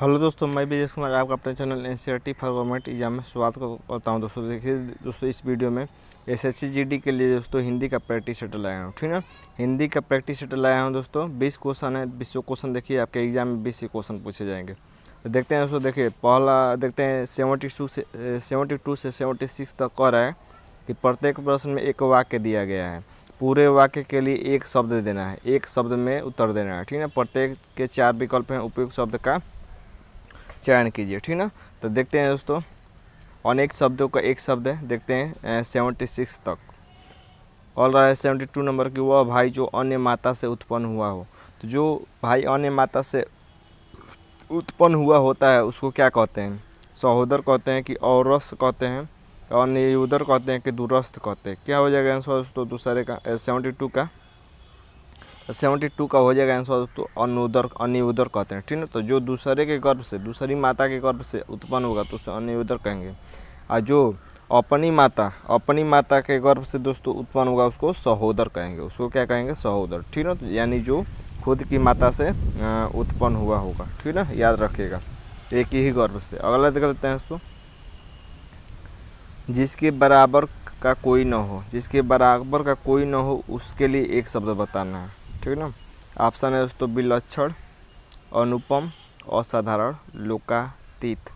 hello दोस्तों मैं विजय कुमार आपका अपने channel N C R T for government exam में स्वागत करता हूँ दोस्तों देखिए दोस्तों इस वीडियो में S S C G D के लिए दोस्तों हिंदी का प्रैक्टिस सेट लाया हूँ ठीक ना हिंदी का प्रैक्टिस सेट लाया हूँ दोस्तों बीस क्वेश्चन है बीसों क्वेश्चन देखिए आपके एग्जाम में बीस ही क्वेश्चन पूछे जाएंगे तो देखते हैं दोस्तों देखिए पहला देखते हैं सेवेंटी टू से सेवेंटी टू से सेवेंटी सिक्स तक कह रहा है कि प्रत्येक प्रश्न में एक वाक्य दिया गया है पूरे वाक्य के लिए एक शब्द देना है एक शब्द में उत्तर देना है ठीक है प्रत्येक के चार विकल्प हैं उपयुक्त शब्द का चयन कीजिए ठीक ना तो देखते हैं दोस्तों अनेक शब्दों का एक शब्द है देखते हैं सेवेंटी सिक्स तक और रहा है सेवेंटी टू नंबर की वह भाई जो अन्य माता से उत्पन्न हुआ हो तो जो भाई अन्य माता से उत्पन्न हुआ होता है उसको क्या कहते हैं सहोदर कहते हैं कि औरस कहते हैं और उधर कहते हैं कि दूरस्थ कहते हैं क्या हो जाएगा आंसर दोस्तों दूसरे का सेवेंटी टू का सेवेंटी टू का हो जाएगा आंसर तो अनुदर अनिउदर कहते हैं ठीक है तो जो दूसरे के गर्भ से दूसरी माता के गर्भ से उत्पन्न होगा तो उसे अनिउदर कहेंगे और जो अपनी माता अपनी माता के गर्भ से दोस्तों उत्पन्न होगा उसको सहोदर कहेंगे उसको क्या कहेंगे सहोदर ठीक है तो यानी जो खुद की माता से उत्पन्न हुआ होगा ठीक है याद रखिएगा एक ही गर्भ से अगला देख लेते हैं दोस्तों जिसके बराबर का कोई ना हो जिसके बराबर का कोई ना हो उसके लिए एक शब्द बताना है ठीक है ना ऑप्शन है दोस्तों विलक्षण अनुपम असाधारण लोकातीत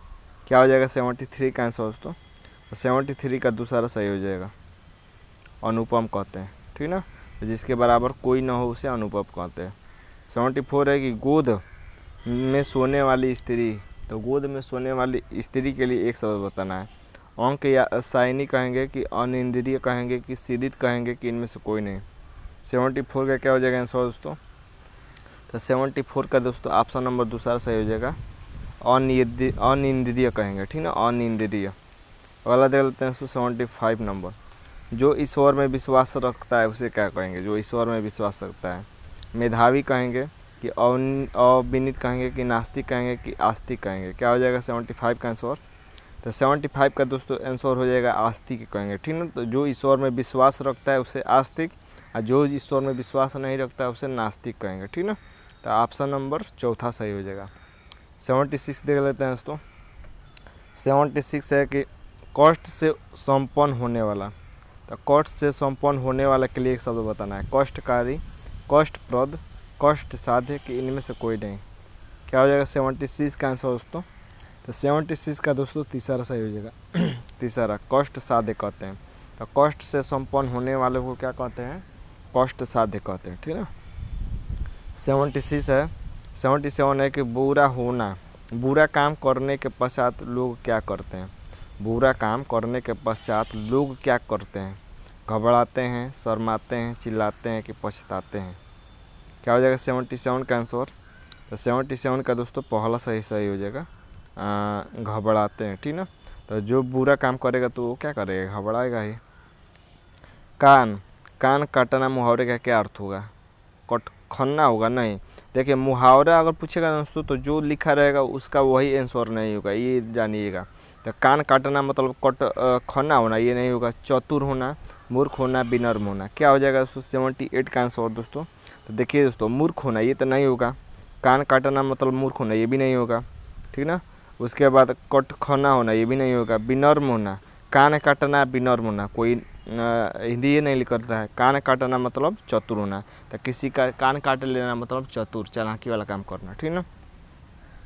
क्या हो जाएगा सेवेंटी थ्री का आंसर दोस्तों सेवेंटी थ्री का दूसरा सही हो जाएगा अनुपम कहते हैं ठीक है ना जिसके बराबर कोई ना हो उसे अनुपम कहते हैं सेवेंटी फोर है कि गोद में सोने वाली स्त्री तो गोद में सोने वाली स्त्री के लिए एक शब्द बताना है अंक या साइनी कहेंगे कि अनिंद्रिय कहेंगे कि सीधित कहेंगे कि इनमें से कोई नहीं सेवेंटी फोर का क्या हो जाएगा आंसर दोस्तों तो सेवेंटी फोर का दोस्तों ऑप्शन नंबर दूसरा सही हो जाएगा अनियदि अनिंद्रिय कहेंगे ठीक ना अनिंद्रिय अगला देख लेते हैं सेवेंटी फाइव नंबर जो ईश्वर में विश्वास रखता है उसे क्या कहेंगे जो ईश्वर में विश्वास रखता है मेधावी कहेंगे कि अविनित कहेंगे कि नास्तिक कहेंगे कि आस्तिक कहेंगे क्या हो जाएगा सेवेंटी फाइव का आंसर तो सेवेंटी फाइव का दोस्तों आंसर हो जाएगा आस्तिक कहेंगे ठीक ना तो जो ईश्वर में विश्वास रखता है उसे आस्तिक और जो ईश्वर में विश्वास नहीं रखता है उसे नास्तिक कहेंगे ठीक ना तो ऑप्शन नंबर चौथा सही हो जाएगा सेवनटी सिक्स देख लेते हैं दोस्तों सेवेंटी सिक्स है कि कष्ट से संपन्न होने वाला तो कष्ट से संपन्न होने वाला के लिए एक शब्द बताना है कष्टकारी कष्टप्रद कष्ट साध्य कि इनमें से कोई नहीं क्या हो जाएगा सेवेंटी सिक्स का आंसर दोस्तों तो सेवेंटी सिक्स का दोस्तों तीसरा सही हो जाएगा तीसरा कष्ट साध्य कहते हैं तो कष्ट से संपन्न होने वाले को क्या कहते हैं कष्ट साध्य कहते हैं ठीक है सेवेंटी सिक्स है सेवेंटी सेवन है कि बुरा होना बुरा काम करने के पश्चात लोग क्या करते हैं बुरा काम करने के पश्चात लोग क्या करते हैं घबराते हैं शर्माते हैं चिल्लाते हैं कि पछताते हैं क्या हो जाएगा सेवेंटी सेवन का आंसर तो सेवेंटी सेवन का दोस्तों पहला सही सही हो जाएगा घबराते हैं ठीक ना तो जो बुरा काम करेगा तो वो क्या करेगा घबराएगा ही कान कान काटना मुहावरे का क्या अर्थ होगा कट खन्ना होगा नहीं देखिए मुहावरा अगर पूछेगा दोस्तों तो जो लिखा रहेगा उसका वही आंसर नहीं होगा ये जानिएगा तो कान काटना मतलब कट खन्ना होना ये नहीं होगा चतुर होना मूर्ख होना विनर्म होना क्या हो जाएगा दोस्तों सेवेंटी एट का आंसर दोस्तों तो देखिए दोस्तों मूर्ख होना ये तो नहीं होगा कान काटना मतलब मूर्ख होना ये भी नहीं होगा ठीक ना उसके बाद कट खना होना ये भी नहीं होगा विनर्म होना कान काटना विनर्म होना कोई हिंदी ये नहीं लिख रहा है कान काटना मतलब चतुर होना तो किसी का कान काट लेना मतलब चतुर चलाकी वाला काम करना ठीक ना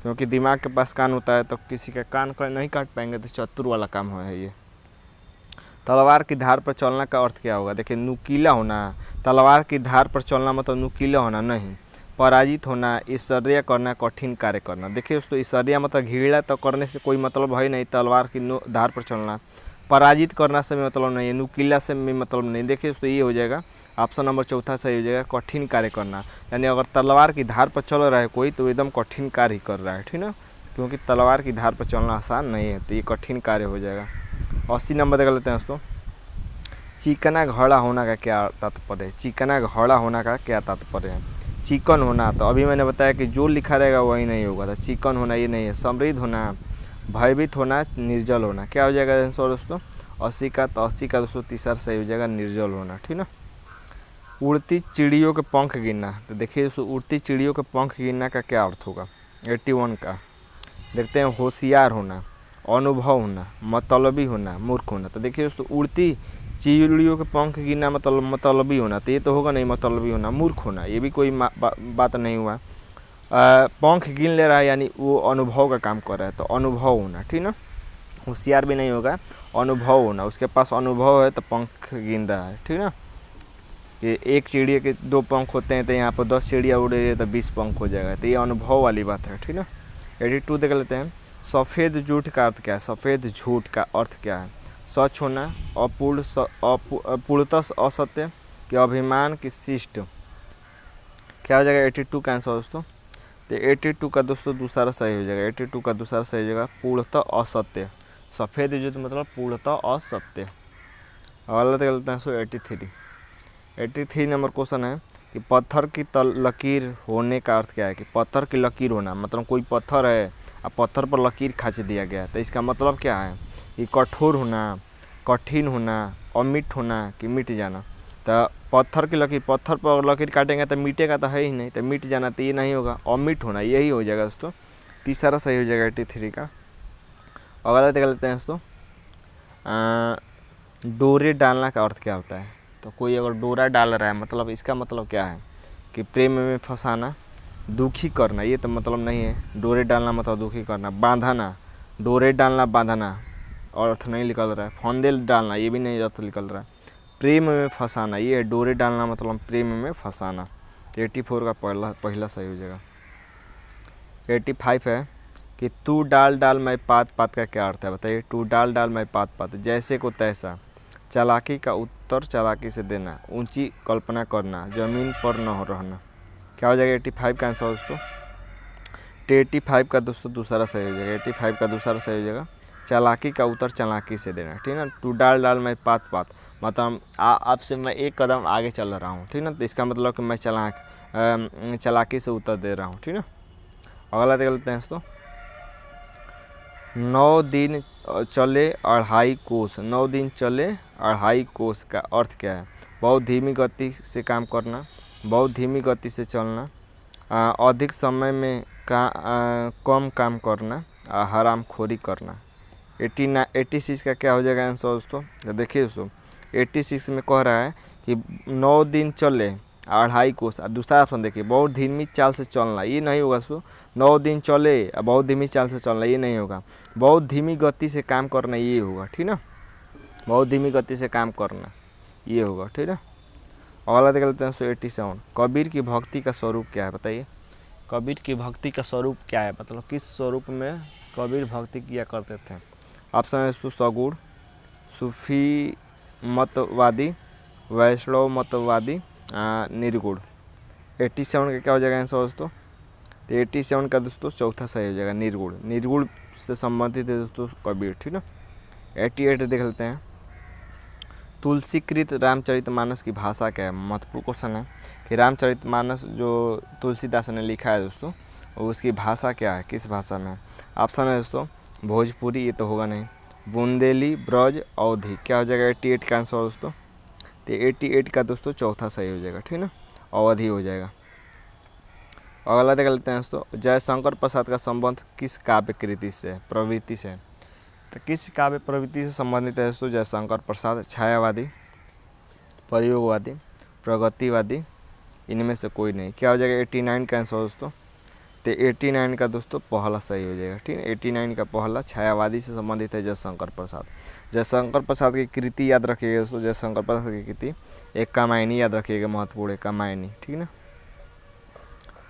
क्योंकि दिमाग के पास कान होता है तो किसी का कान का नहीं काट पाएंगे तो चतुर वाला काम हो है ये तलवार की धार पर चलना का अर्थ क्या होगा देखिए नुकीला होना तलवार की धार पर चलना मतलब नुकीला होना नहीं पराजित होना ईश्वर्य करना कठिन कार्य करना देखिए दोस्तों ईश्वर्य मतलब घीड़ा तो करने से कोई मतलब है नहीं तलवार की धार पर चलना पराजित करना से भी मतलब नहीं है नुकीला से भी मतलब नहीं देखिए तो ये हो जाएगा ऑप्शन नंबर चौथा सही हो जाएगा कठिन कार्य करना यानी अगर तलवार की धार पर चल रहा है कोई तो एकदम कठिन कार्य ही कर रहा है ठीक ना क्योंकि तलवार की धार पर चलना आसान नहीं है तो ये कठिन कार्य हो जाएगा अस्सी नंबर देख लेते हैं दोस्तों चिकना घड़ा होना का क्या तात्पर्य है चिकना घड़ा होना का क्या तात्पर्य है चिकन होना तो अभी मैंने बताया कि जो लिखा रहेगा वही नहीं होगा तो चिकन होना ये नहीं है समृद्ध होना भयभीत होना निर्जल होना क्या हो जाएगा आंसर दोस्तों अस्सी का तो अस्सी का दोस्तों तीसरा सही हो जाएगा निर्जल होना ठीक ना उड़ती चिड़ियों के पंख गिनना तो देखिए दोस्तों उड़ती चिड़ियों के पंख गिनना का क्या अर्थ होगा एट्टी वन का देखते हैं होशियार होना अनुभव होना मतलबी होना मूर्ख होना तो देखिए दोस्तों उड़ती चिड़ियों के पंख गिनना मतलब मतलबी होना तो ये तो होगा नहीं मतलबी होना मूर्ख होना ये भी कोई बा, बात नहीं हुआ पंख गिन ले रहा है यानी वो अनुभव का काम कर रहा है तो अनुभव होना ठीक ना होशियार भी नहीं होगा अनुभव होना उसके पास अनुभव है तो पंख गिन रहा है ठीक ना ये एक चिड़िया के दो पंख होते हैं तो यहाँ पर दस चिड़िया उड़ रही है तो बीस पंख हो जाएगा तो ये अनुभव वाली बात है ठीक ना एडिट टू देख लेते हैं सफ़ेद झूठ का अर्थ क्या है सफ़ेद झूठ का अर्थ क्या है सच होना अपूर्ण पूर्णतः असत्य के अभिमान की शिष्ट क्या हो जाएगा एटी टू का आंसर दोस्तों तो एटी टू का दोस्तों दूसरा सही हो जाएगा एटी टू का दूसरा सही हो जाएगा पूर्णतः असत्य सफ़ेद युद्ध मतलब पूर्णतः असत्य अगला देख लेते हैं so eighty three eighty three number question है कि पत्थर की तल लकीर होने का अर्थ क्या है कि पत्थर की लकीर होना मतलब कोई पत्थर है और पत्थर पर लकीर खाँच दिया गया तो इसका मतलब क्या है कि कठोर होना कठिन होना और मिट होना कि मिट जाना तो पत्थर की लकीर पत्थर पर लकीर काटेंगे तो मिटेगा तो है ही नहीं तो मीट जाना तो ये नहीं होगा और मीट होना यही हो जाएगा दोस्तों तीसरा सही हो जाएगा टी थ्री का अगला देख लेते हैं दोस्तों डोरे डालना का अर्थ क्या होता है तो कोई अगर डोरा डाल रहा है मतलब इसका मतलब क्या है कि प्रेम में फंसाना दुखी करना ये तो मतलब नहीं है डोरे डालना मतलब दुखी करना बांधाना डोरे डालना बांधाना अर्थ नहीं निकल रहा है फंदे डालना ये भी नहीं अर्थ निकल रहा है प्रेम में फंसाना ये डोरे डालना मतलब प्रेम में फंसाना एट्टी फोर का पहला पहला सही हो जाएगा एट्टी फाइव है कि तू डाल डाल मैं पात पात का क्या अर्थ है बताइए तू डाल डाल मैं पात पात जैसे को तैसा चालाकी का उत्तर चालाकी से देना ऊंची कल्पना करना जमीन पर न रहना क्या हो जाएगा एट्टी फाइव का आंसर दोस्तों तो एट्टी फाइव का दोस्तों दूसरा सही हो जाएगा एट्टी फाइव का दूसरा सही हो जाएगा चालाकी का उत्तर चालाकी से देना ठीक है ना टू डाल डाल मैं पात पात मतलब आपसे मैं एक कदम आगे चल रहा हूँ ठीक ना तो इसका मतलब कि मैं चलाक चलाकी से उत्तर दे रहा हूँ ठीक ना अगला देख लेते हैं दोस्तों नौ दिन चले अढ़ाई कोस नौ दिन चले अढ़ाई कोस का अर्थ क्या है बहुत धीमी गति से काम करना बहुत धीमी गति से चलना आ, अधिक समय में का आ, कम काम करना हराम खोरी करना एटी ना एटी सिक्स का क्या हो जाएगा आंसर दोस्तों तो देखिए दोस्तों एट्टी सिक्स में कह रहा है कि नौ दिन चले अढ़ाई कोस दूसरा ऑप्शन देखिए बहुत धीमी चाल से चलना ये नहीं होगा सो नौ दिन चले बहुत धीमी चाल से चलना ये नहीं होगा बहुत धीमी गति से काम करना ये होगा ठीक ना बहुत धीमी गति से काम करना ये होगा ठीक है अगला देख लेते हैं सो एट्टी सेवन कबीर की भक्ति का स्वरूप क्या है बताइए कबीर की भक्ति का स्वरूप क्या है मतलब किस स्वरूप में कबीर भक्ति किया करते थे ऑप्शन है सुसगुण सूफी मतवादी वैष्णव मतवादी निर्गुण एट्टी सेवन का क्या हो जाएगा आंसर दोस्तों तो एट्टी सेवन का दोस्तों चौथा सही हो जाएगा निर्गुण निर्गुण से संबंधित है दोस्तों कबीर ठीक ना एट्टी एट देख लेते हैं तुलसीकृत रामचरितमानस की भाषा क्या है महत्वपूर्ण क्वेश्चन है कि रामचरितमानस जो तुलसीदास ने लिखा है दोस्तों उसकी भाषा क्या है किस भाषा में ऑप्शन है दोस्तों भोजपुरी ये तो होगा नहीं बुंदेली ब्रज अवधि क्या हो जाएगा एट्टी एट का आंसर दोस्तों तो एट्टी एट का दोस्तों चौथा सही हो जाएगा ठीक ना अवधि हो जाएगा अगला देख लेते हैं दोस्तों जयशंकर प्रसाद का संबंध किस काव्य कृति से प्रवृत्ति से तो किस काव्य प्रवृत्ति से संबंधित है दोस्तों जयशंकर प्रसाद छायावादी प्रयोगवादी प्रगतिवादी इनमें से कोई नहीं क्या हो जाएगा एट्टी नाइन का आंसर दोस्तों तो 89 का दोस्तों पहला सही हो जाएगा ठीक है 89 का पहला छायावादी से संबंधित है जयशंकर प्रसाद जयशंकर प्रसाद की कृति याद रखिएगा दोस्तों जयशंकर प्रसाद की कृति एक कामायनी याद रखिएगा महत्वपूर्ण है कामायनी ठीक ना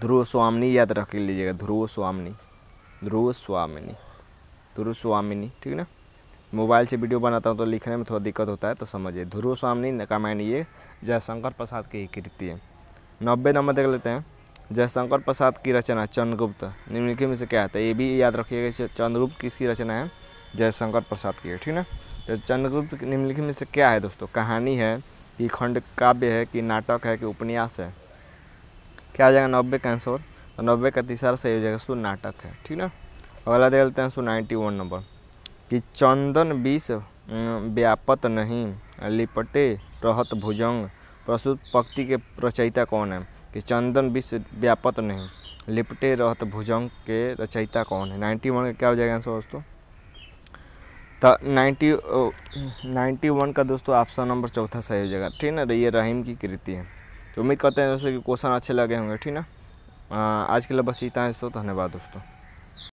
ध्रुव स्वामिनी याद रख लीजिएगा ध्रुव स्वामिनी ध्रुव स्वामिनी ध्रुव स्वामिनी ठीक ना मोबाइल से वीडियो बनाता हूँ तो लिखने में थोड़ा दिक्कत होता है तो समझिए ध्रुव स्वामिनी कामायनी ये जयशंकर प्रसाद की कृति है नब्बे नंबर देख लेते हैं जयशंकर प्रसाद की रचना चंद्रगुप्त निम्नलिखित में से क्या आता है ये भी याद रखिएगा चंद्रगुप्त किसकी रचना है जयशंकर प्रसाद की है ठीक ना तो चंद्रगुप्त निम्नलिखित में से क्या है दोस्तों कहानी है कि खंड काव्य है कि नाटक है कि उपन्यास है क्या आ जाएगा नब्बे का आंसर तो नब्बे का तीसरा सही हो जाएगा सुन नाटक है ठीक ना अगला देख लेते हैं सो नाइन्टी वन नंबर कि चंदन विष व्यापत नहीं लिपटे रहत भुजंग प्रसुत पक्ति के प्रचयिता कौन है कि चंदन विश्व व्यापत नहीं लिपटे रहत भुजंग के रचयिता कौन है नाइन्टी वन का क्या हो जाएगा आंसर दोस्तों तो नाइन्टी नाइन्टी वन का दोस्तों ऑप्शन नंबर चौथा सही हो जाएगा ठीक ना तो ये रहीम की कृति है तो उम्मीद करते हैं दोस्तों कि क्वेश्चन अच्छे लगे होंगे ठीक ना आज के लिए बस इतना है दोस्तों धन्यवाद दोस्तों